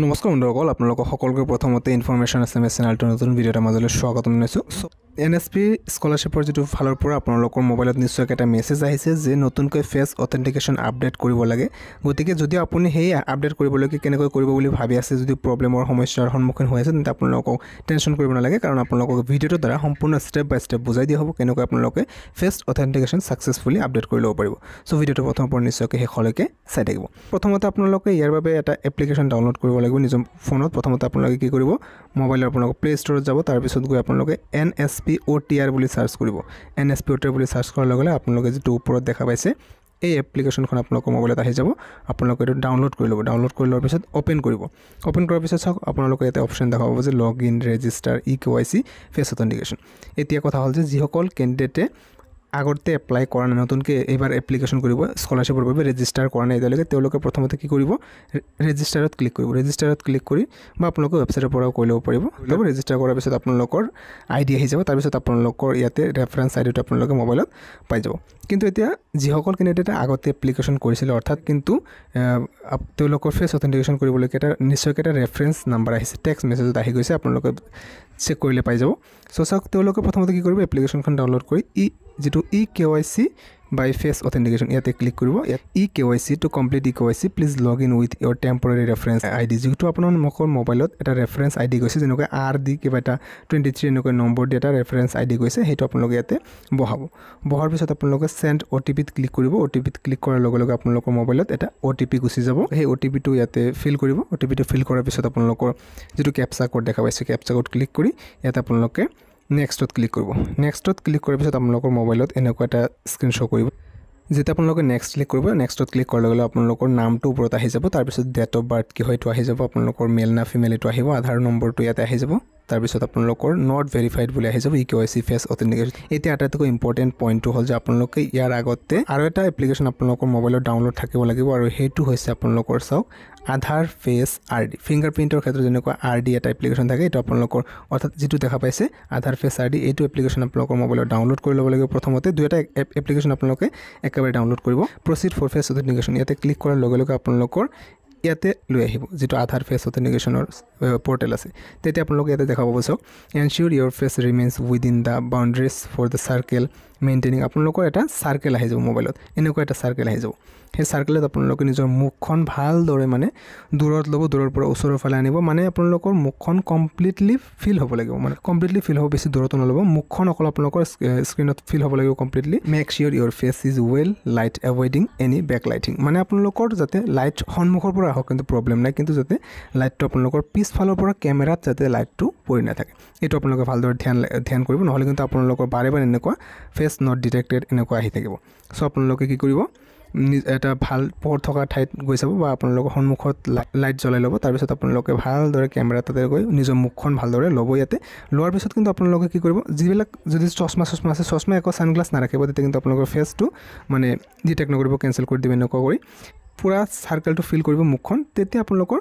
নমস্কাৰ বন্ধুসকল আপোনালোকৰ সকলোকে প্ৰথমতে ইনফৰ্মেশ্যন এছ এম এছ চেনেলটোৰ নতুন ভিডিঅ'টোৰ মাজলৈ স্বাগতম জনাইছোঁ এন এছ পিৰ স্কলাৰশ্বিপৰ যিটো ফালৰ পৰা আপোনালোকৰ মোবাইলত নিশ্চয়কৈ এটা মেছেজ আহিছে যে নতুনকৈ ফেচ অথেণ্টিকেশ্যন আপডেট কৰিব লাগে গতিকে যদি আপুনি সেই আপডেট কৰিবলৈকে কেনেকৈ কৰিব বুলি ভাবি আছে যদি প্ৰব্লেমৰ সমস্যাৰ সন্মুখীন হৈ আছে তেন্তে আপোনালোকক টেনশ্যন কৰিব নালাগে কাৰণ আপোনালোকক ভিডিঅ'টোৰ দ্বাৰা সম্পূৰ্ণ ষ্টেপ বাই ষ্টেপ বুজাই দিয়া হ'ব কেনেকৈ আপোনালোকে ফেচ অথেণ্টিকেশ্যন ছাকচেছফুলি আপডেট কৰি ল'ব পাৰিব চ' ভিডিঅ'টো প্ৰথমৰ পৰা নিশ্চয়কৈ শেষলৈকে চাই থাকিব প্ৰথমতে আপোনালোকে ইয়াৰ বাবে এটা এপ্লিকেশ্যন ডাউনলোড কৰিব লাগিব নিজৰ ফোনত প্ৰথমতে আপোনালোকে কি কৰিব মোবাইলৰ আপোনালোকৰ প্লে ষ্ট'ৰত যাব তাৰপিছত গৈ আপোনালোকে N S P O' T R বুলি চাৰ্চ কৰিব N S P O' T R বুলি চাৰ্চ কৰাৰ লগে লগে আপোনালোকে যিটো ওপৰত দেখা পাইছে এই এপ্লিকেশ্যনখন আপোনালোকৰ মোবাইলত আহি যাব আপোনালোকে এইটো ডাউনলোড কৰি ল'ব ডাউনলোড কৰি লোৱাৰ পিছত অ'পেন কৰিব অ'পেন কৰাৰ পিছত চাওক আপোনালোকে ইয়াতে অপশ্যন দেখা পাব যে log in register E K Y C face authentication এতিয়া কথা হ'ল যে যিসকল কেণ্ডিডেটে আগতে এপ্লাই কৰা নাই নতুনকৈ এইবাৰ এপ্লিকেশ্যন কৰিব স্কলাৰশ্বিপৰ বাবে ৰেজিষ্টাৰ কৰা নাই এতিয়ালৈকে তেওঁলোকে প্ৰথমতে কি কৰিব ৰেজিষ্টাৰত ক্লিক কৰিব ৰেজিষ্টাৰত ক্লিক কৰি বা আপোনালোকৰ ৱেবছাইটৰ পৰাও কৰি ল'ব পাৰিব ৰেজিষ্টাৰ কৰাৰ পিছত আপোনালোকৰ আই ডি আহি যাব তাৰপিছত আপোনালোকৰ ইয়াতে ৰেফাৰেঞ্চ আই ডিটো আপোনালোকে মোবাইলত পাই যাব কিন্তু এতিয়া যিসকল কেণ্ডিডেটে আগতে এপ্লিকেশ্যন কৰিছিলে অৰ্থাৎ কিন্তু তেওঁলোকৰ ফেচ অথেণ্টিকেশ্যন কৰিবলৈকে এটা নিশ্চয়কৈ এটা ৰেফাৰেঞ্চ নাম্বাৰ আহিছে টেক্সট মেছেজত আহি গৈছে আপোনালোকে চেক কৰিলে পাই যাব চ' চাওক তেওঁলোকে প্ৰথমতে কি কৰিব এপ্লিকেশ্যনখন ডাউনলোড কৰি ই যিটো E K Y C by face authentication ইয়াতে ক্লিক কৰিব ইয়াত E K Y C to complete E K Y C please log in with your temporary reference I D যিহেতু আপোনালোকৰ মোবাইলত এটা ৰেফাৰেঞ্চ আই ডি গৈছে যেনেকৈ আৰ ডি কিবা এটা টুৱেণ্টি থ্ৰী এনেকুৱা নম্বৰ দি এটা ৰেফাৰেঞ্চ আই ডি গৈছে সেইটো আপোনালোকে ইয়াতে বহাব বহাৰ পিছত আপোনালোকে চেণ্ড অ' টি পিত ক্লিক কৰিব অ' টি পিত ক্লিক কৰাৰ লগে লগে আপোনালোকৰ মোবাইলত এটা অ' টি পি গুচি যাব সেই অ' টি পিটো ইয়াতে ফিল কৰিব অ' টি পিটো ফিল কৰাৰ পিছত আপোনালোকৰ যিটো কেপচা কোড দেখা পাইছে কেপচা কোড ক্লিক কৰি ইয়াত আপোনালোকে নেক্সটত ক্লিক কৰিব নেক্সটত ক্লিক কৰাৰ পিছত আপোনালোকৰ মোবাইলত এনেকুৱা এটা স্ক্ৰীণ শ্ব' কৰিব যেতিয়া আপোনালোকে নেক্সট ক্লিক কৰিব নেক্সটত ক্লিক কৰাৰ লগে লগে আপোনালোকৰ নামটো ওপৰত আহি যাব তাৰপিছত ডেট অফ বাৰ্থ কি হয় এইটো আহি যাব আপোনালোকৰ মেল না ফিমেল এইটো আহিব আধাৰ নম্বৰটো ইয়াতে আহি যাব তাৰপিছত আপোনালোকৰ নট ভেৰিফাইড বুলি আহি যাব E K Y C face authentication এতিয়া আটাইতকৈ ইম্পৰ্টেণ্ট পইণ্টটো হ'ল যে আপোনালোকে ইয়াৰ আগতে আৰু এটা এপ্লিকেশ্যন আপোনালোকৰ মোবাইলত ডাউনলোড থাকিব লাগিব আৰু সেইটো হৈছে আপোনালোকৰ চাওক আধাৰ ফেচ আৰ ডি ফিংগাৰপ্ৰিণ্টৰ ক্ষেত্ৰত যেনেকুৱা আৰ ডি এটা এপ্লিকেশ্যন থাকে এইটো আপোনালোকৰ অৰ্থাৎ যিটো দেখা পাইছে আধাৰ ফেচ আৰ ডি এইটো এপ্লিকেশ্যন আপোনালোকৰ মোবাইলত ডাউনলোড কৰি ল'ব লাগিব প্ৰথমতে দুই এটা এপ্লিকেশ্যন আপোনালোকে একেবাৰে ডাউনলোড কৰিব প্ৰচিড ফৰ ফেচ অথেণ্টিকেশ্যন ইয়াতে ক্লিক কৰাৰ লগে লগে আপোনালোকৰ ইয়াতে লৈ আহিব যিটো আধাৰ ফেচ অথেণ্টিকেশ্যনৰ পৰ্টেল আছে তেতিয়া আপোনালোকে ইয়াতে দেখা পাব চাওক ensure your face remains within the boundaries for the circle maintaining আপোনালোকৰ এটা চাৰ্কেল আহি যাব মোবাইলত এনেকুৱা এটা চাৰ্কেল আহি যাব সেই চাৰ্কেলত আপোনালোকে নিজৰ মুখখন ভালদৰে মানে দূৰত ল'ব দূৰৰ পৰা ওচৰৰ ফালে আনিব মানে আপোনালোকৰ মুখখন কমপ্লিটলি ফিল হ'ব লাগিব মানে কমপ্লিটলি ফিল হ'ব বেছি দূৰতো নল'ব মুখখন অকল আপোনালোকৰ স্ক্ৰীণত ফিল হ'ব লাগিব completely make sure your face is well light avoiding any back lighting মানে আপোনালোকৰ যাতে লাইট সন্মুখৰ পৰা আহক কিন্তু প্ৰব্লেম নাই কিন্তু যাতে লাইটটো আপোনালোকৰ পিছ পাছফালৰ পৰা কেমেৰাত যাতে লাইটটো পৰি নাথাকে এইটো আপোনালোকে ভালদৰে ধ্যান ধ্যান কৰিব নহ'লে কিন্তু আপোনালোকৰ বাৰে বাৰে এনেকুৱা ফেচ নট ডিটেক্টেড এনেকুৱা আহি থাকিব চ' আপোনালোকে কি কৰিব এটা ভাল পোহৰ থকা ঠাইত গৈ চাব বা আপোনালোকৰ সন্মুখত লাইট জ্বলাই ল'ব তাৰপিছত আপোনালোকে ভালদৰে কেমেৰা তাতে গৈ নিজৰ মুখখন ভালদৰে ল'ব ইয়াতে লোৱাৰ পিছত কিন্তু আপোনালোকে কি কৰিব যিবিলাক যদি চচমা চচমা আছে চচমা একো ছানগ্লাছ নাৰাখিব তেতিয়া কিন্তু আপোনালোকৰ ফেচটো মানে ডিটেক্ট নকৰিব কেঞ্চেল কৰি দিব এনেকুৱা কৰি পূৰা চাৰ্কেলটো ফিল কৰিব মুখখন তেতিয়া আপোনালোকৰ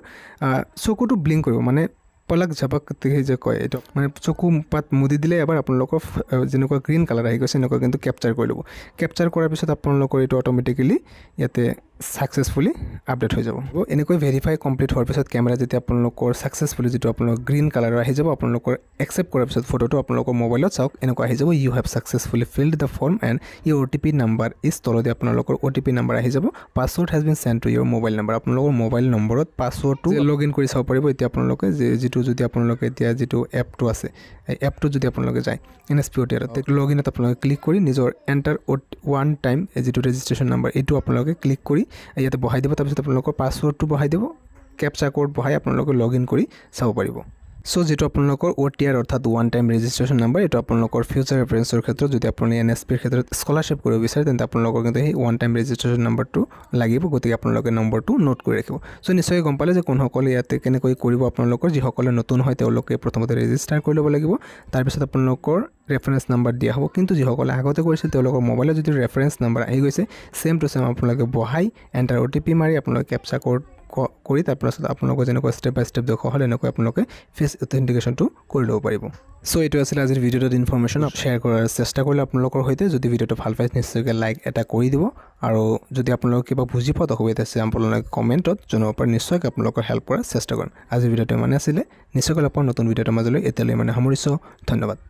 চকুটো ব্লিং কৰিব মানে পলাক জাপাক যে কয় এইটো মানে চকু পাত মুদি দিলে এবাৰ আপোনালোকৰ যেনেকুৱা গ্ৰীণ কালাৰ আহি গৈছে সেনেকুৱা কিন্তু কেপচাৰ কৰি ল'ব কেপচাৰ কৰাৰ পিছত আপোনালোকৰ এইটো অট'মেটিকেলি ইয়াতে ছাকচেছফুলি আপডেট হৈ যাব এনেকৈ ভেৰিফাই কমপ্লিট হোৱাৰ পিছত কেমেৰা যেতিয়া আপোনালোকৰ ছাকচেছফুলি যিটো আপোনালোকৰ গ্ৰীণ কালাৰৰ আহি যাব আপোনালোকৰ একচেপ্ট কৰাৰ পিছত ফটোটো আপোনালোকৰ মোবাইলত চাওক এনেকুৱা আহি যাব you have successfully filled the form and you O' T P number is তলতে আপোনালোকৰ অ' টি পি নাম্বাৰ আহি যাব password has been send to your mobile number আপোনালোকৰ মোবাইল নম্বৰত পাছৱৰ্ডটো লগ ইন কৰি চাব পাৰিব এতিয়া আপোনালোকে যিটো যদি আপোনালোকে এতিয়া যিটো এপটো আছে এই এপটো যদি আপোনালোকে যায় N S P O' T R log ইনত আপোনালোকে ক্লিক কৰি নিজৰ এণ্টাৰ অ' ওৱান টাইম যিটো ৰেজিষ্ট্ৰেশ্যন নাম্বাৰ এইটো আপোনালোকে ক্লিক কৰি ইয়াতে বহাই দিব তাৰপিছত আপোনালোকৰ পাছৱৰ্ডটো বহাই দিব কেপচা কোড বহাই আপোনালোকে লগ ইন কৰি চাব পাৰিব চ' যিটো আপোনালোকৰ অ' টি আৰ অৰ্থাৎ ওৱান টাইম ৰেজিষ্ট্ৰেশ্যন নাম্বাৰ এইটো আপোনালোকৰ ফিউচাৰ ৰেফাৰেঞ্চৰ ক্ষেত্ৰত যদি আপুনি এন এছ পিৰ ক্ষেত্ৰত স্কলাৰশ্বিপ কৰিব বিচাৰে তেন্তে আপোনালোকৰ কিন্তু সেই ওৱান টাইম ৰেজিষ্ট্ৰেশ্যন নম্বৰটো লাগিব গতিকে আপোনালোকে নম্বৰটো নোট কৰি ৰাখিব চ' নিশ্চয় গম পালে যে কোনসকলে ইয়াতে কেনেকৈ কৰিব আপোনালোকৰ যিসকলে নতুন হয় তেওঁলোকে প্ৰথমতে ৰেজিষ্টাৰ কৰি ল'ব লাগিব তাৰপিছত আপোনালোকৰ ৰেফাৰেঞ্চ নাম্বাৰ দিয়া হ'ব কিন্তু যিসকলে আগতে কৰিছিল তেওঁলোকৰ মোবাইলত যদি ৰেফাৰেঞ্চ নাম্বাৰ আহি গৈছে ছেম টু ছেম আপোনালোকে বহাই এণ্টাৰ অ' টি পি মাৰি আপোনালোকে কেপচাৰ কৰ কৰি তাৰপাছত আপোনালোকৰ যেনেকুৱা ষ্টেপ বাই ষ্টেপ দেখুৱা হয় তেনেকৈ আপোনালোকে ফেচ অথেণ্টিকেশ্যনটো কৰি ল'ব পাৰিব চ' এইটো আছিলে আজিৰ ভিডিঅ'টোত ইনফৰ্মেশ্যন শ্বেয়াৰ কৰাৰ চেষ্টা কৰিলোঁ আপোনালোকৰ সৈতে যদি ভিডিঅ'টো ভাল পাইছে নিশ্চয়কৈ লাইক এটা কৰি দিব আৰু যদি আপোনালোকে কিবা বুজি পোৱাত অসুবিধা আছে আপোনালোকে কমেণ্টত জনাব পাৰে নিশ্চয়কৈ আপোনালোকৰ হেল্প কৰাৰ চেষ্টা কৰিম আজিৰ ভিডিঅ'টো ইমানে আছিলে নিশ্চয়কৈ আপোনাৰ নতুন ভিডিঅ'টোৰ মাজলৈ এতিয়ালৈ ইমানে সামৰিছোঁ ধন্যবাদ